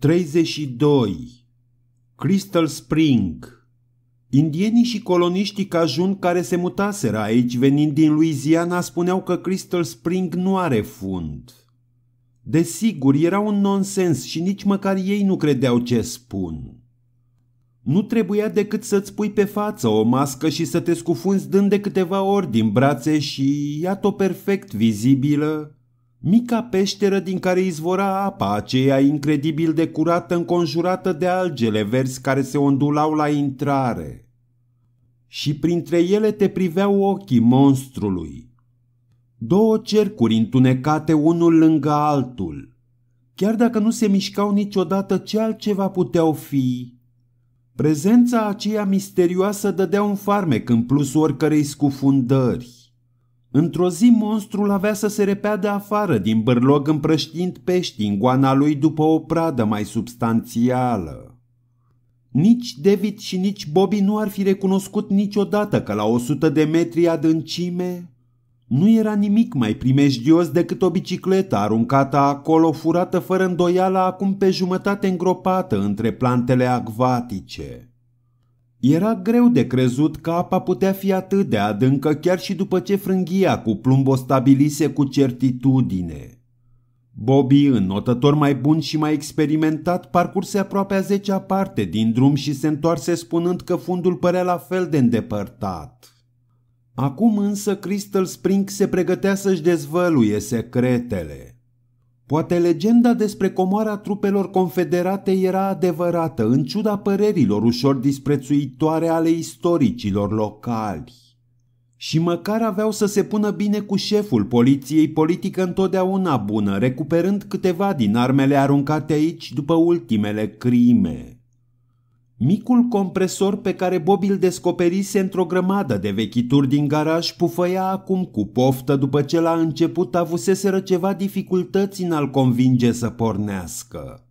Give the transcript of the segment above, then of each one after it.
32. Crystal Spring Indienii și coloniștii cajun care se mutaseră aici venind din Louisiana spuneau că Crystal Spring nu are fund. Desigur, era un nonsens și nici măcar ei nu credeau ce spun. Nu trebuia decât să-ți pui pe față o mască și să te scufunzi dând de câteva ori din brațe și, iată perfect vizibilă, Mica peșteră din care izvora apa aceea incredibil de curată înconjurată de algele verzi care se ondulau la intrare. Și printre ele te priveau ochii monstrului. Două cercuri întunecate unul lângă altul. Chiar dacă nu se mișcau niciodată ce altceva puteau fi, Prezența aceea misterioasă dădea un farmec în plus oricărei scufundări. Într-o zi monstrul avea să se de afară din bârlog împrăștind pești în goana lui după o pradă mai substanțială. Nici David și nici Bobby nu ar fi recunoscut niciodată că la 100 de metri adâncime nu era nimic mai primejdios decât o bicicletă aruncată acolo, furată fără îndoială acum pe jumătate îngropată între plantele acvatice. Era greu de crezut că apa putea fi atât de adâncă chiar și după ce frânghia cu plumb o stabilise cu certitudine. Bobby, notător mai bun și mai experimentat, parcurse aproape a zecea parte din drum și se întoarse spunând că fundul părea la fel de îndepărtat. Acum însă Crystal Spring se pregătea să-și dezvăluie secretele. Poate legenda despre comoara trupelor confederate era adevărată, în ciuda părerilor ușor disprețuitoare ale istoricilor locali. Și măcar aveau să se pună bine cu șeful poliției politică întotdeauna bună, recuperând câteva din armele aruncate aici după ultimele crime. Micul compresor pe care Bob îl descoperise într-o grămadă de vechituri din garaj pufăia acum cu poftă după ce la început avuseseră ceva dificultăți în a-l convinge să pornească.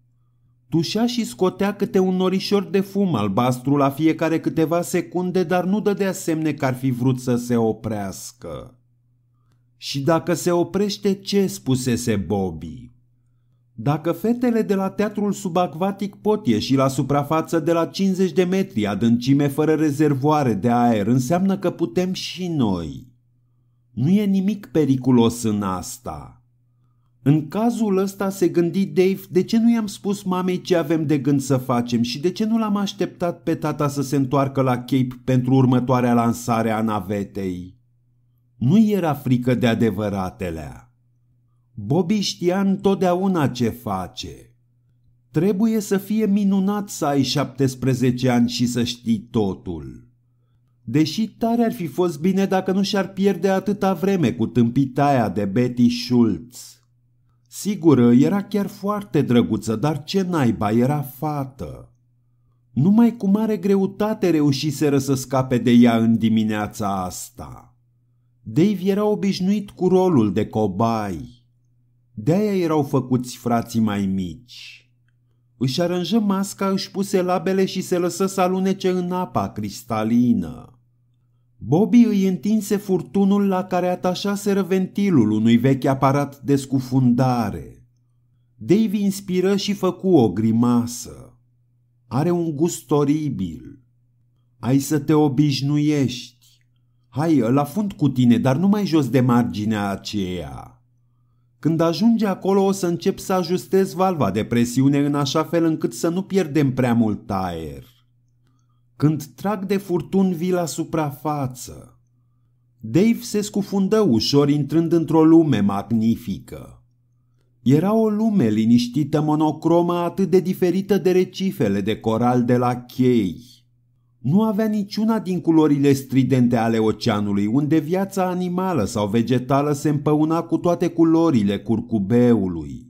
Tușea și scotea câte un norișor de fum albastru la fiecare câteva secunde, dar nu dădea semne că ar fi vrut să se oprească. Și dacă se oprește, ce spusese Bobby? Dacă fetele de la teatrul subacvatic pot ieși la suprafață de la 50 de metri adâncime fără rezervoare de aer, înseamnă că putem și noi. Nu e nimic periculos în asta. În cazul ăsta se gândi Dave de ce nu i-am spus mamei ce avem de gând să facem și de ce nu l-am așteptat pe tata să se întoarcă la Cape pentru următoarea lansare a navetei. Nu era frică de adevăratelea. Bobby știa întotdeauna ce face. Trebuie să fie minunat să ai 17 ani și să știi totul. Deși tare ar fi fost bine dacă nu și-ar pierde atâta vreme cu tâmpitaia de Betty Schultz. Sigur era chiar foarte drăguță, dar ce naiba, era fată. Numai cu mare greutate reușiseră să scape de ea în dimineața asta. Dave era obișnuit cu rolul de cobai. De-aia erau făcuți frații mai mici. Își aranjă masca, își puse labele și se lăsă să alunece în apa cristalină. Bobby îi întinse furtunul la care atașase ventilul unui vechi aparat de scufundare. Dave inspiră și făcu o grimasă. Are un gust oribil. Ai să te obișnuiești. Hai, la fund cu tine, dar nu mai jos de marginea aceea. Când ajunge acolo o să încep să ajustez valva de presiune în așa fel încât să nu pierdem prea mult aer. Când trag de furtun vii la suprafață. Dave se scufundă ușor intrând într-o lume magnifică. Era o lume liniștită monocromă atât de diferită de recifele de coral de la chei. Nu avea niciuna din culorile stridente ale oceanului, unde viața animală sau vegetală se împăuna cu toate culorile curcubeului.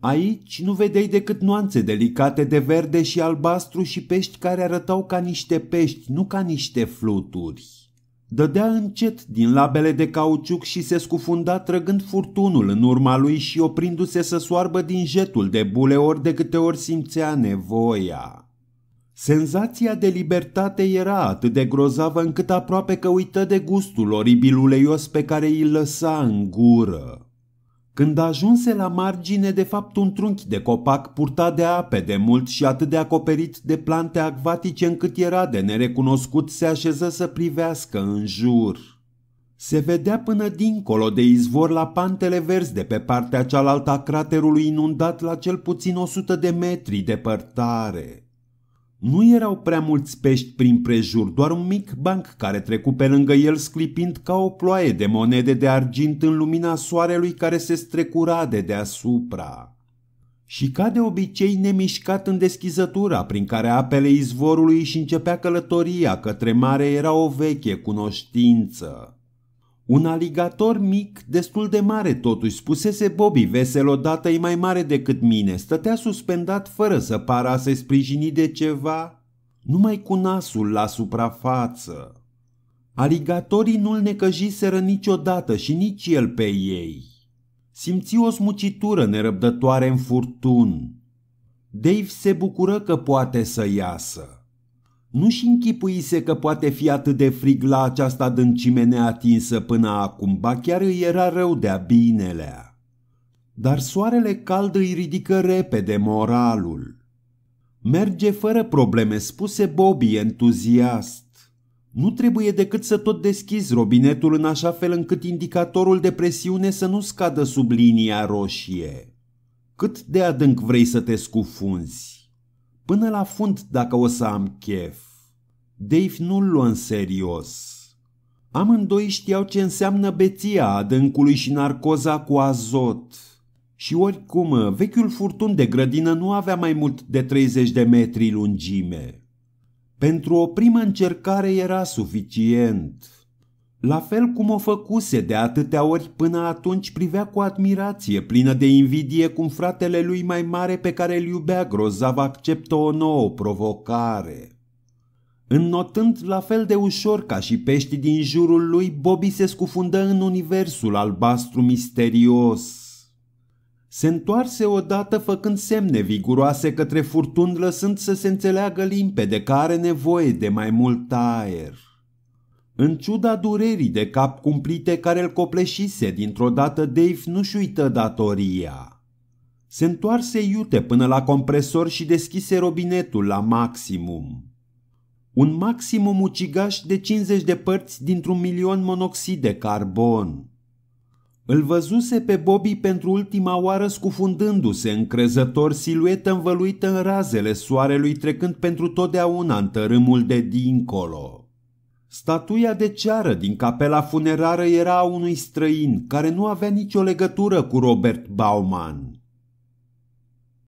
Aici nu vedeai decât nuanțe delicate de verde și albastru și pești care arătau ca niște pești, nu ca niște fluturi. Dădea încet din labele de cauciuc și se scufunda trăgând furtunul în urma lui și oprindu-se să soarbă din jetul de bule ori de câte ori simțea nevoia. Senzația de libertate era atât de grozavă încât aproape că uită de gustul oribil uleios pe care îl lăsa în gură. Când ajunse la margine, de fapt un trunchi de copac purtat de ape de mult și atât de acoperit de plante acvatice încât era de nerecunoscut, se așeză să privească în jur. Se vedea până dincolo de izvor la pantele verzi de pe partea cealaltă a craterului inundat la cel puțin 100 de metri departare. Nu erau prea mulți pești prin prejur, doar un mic banc care trecu pe lângă el sclipind ca o ploaie de monede de argint în lumina soarelui care se strecura de deasupra. Și ca de obicei nemișcat în deschizătura prin care apele izvorului și începea călătoria către mare era o veche cunoștință. Un aligator mic, destul de mare totuși, spusese Bobby vesel odată e mai mare decât mine, stătea suspendat fără să pară a se sprijini de ceva, numai cu nasul la suprafață. Aligatorii nu-l necăjiseră niciodată și nici el pe ei. Simți o smucitură nerăbdătoare în furtun. Dave se bucură că poate să iasă. Nu-și închipuise că poate fi atât de frig la această adâncime neatinsă până acum, ba chiar îi era rău de-a binelea. Dar soarele cald îi ridică repede moralul. Merge fără probleme, spuse Bobby entuziast. Nu trebuie decât să tot deschizi robinetul în așa fel încât indicatorul de presiune să nu scadă sub linia roșie. Cât de adânc vrei să te scufunzi? Până la fund dacă o să am chef. Dave nu-l luă în serios. Amândoi știau ce înseamnă beția adâncului și narcoza cu azot. Și oricum, vechiul furtun de grădină nu avea mai mult de 30 de metri lungime. Pentru o primă încercare era suficient. La fel cum o făcuse de atâtea ori până atunci privea cu admirație plină de invidie cum fratele lui mai mare pe care îl iubea grozav acceptă o nouă provocare. Înnotând la fel de ușor ca și peștii din jurul lui, Bobby se scufundă în universul albastru misterios. Se întoarse odată făcând semne viguroase către furtun, lăsând să se înțeleagă limpede că are nevoie de mai mult aer. În ciuda durerii de cap cumplite care îl copleșise dintr-o dată, Dave nu-și uită datoria. Se întoarse iute până la compresor și deschise robinetul la maximum. Un maximum ucigaș de 50 de părți dintr-un milion monoxid de carbon. Îl văzuse pe Bobby pentru ultima oară scufundându-se încrezător siluetă învăluită în razele soarelui trecând pentru totdeauna în tărâmul de dincolo. Statuia de ceară din capela funerară era a unui străin care nu avea nicio legătură cu Robert Bauman.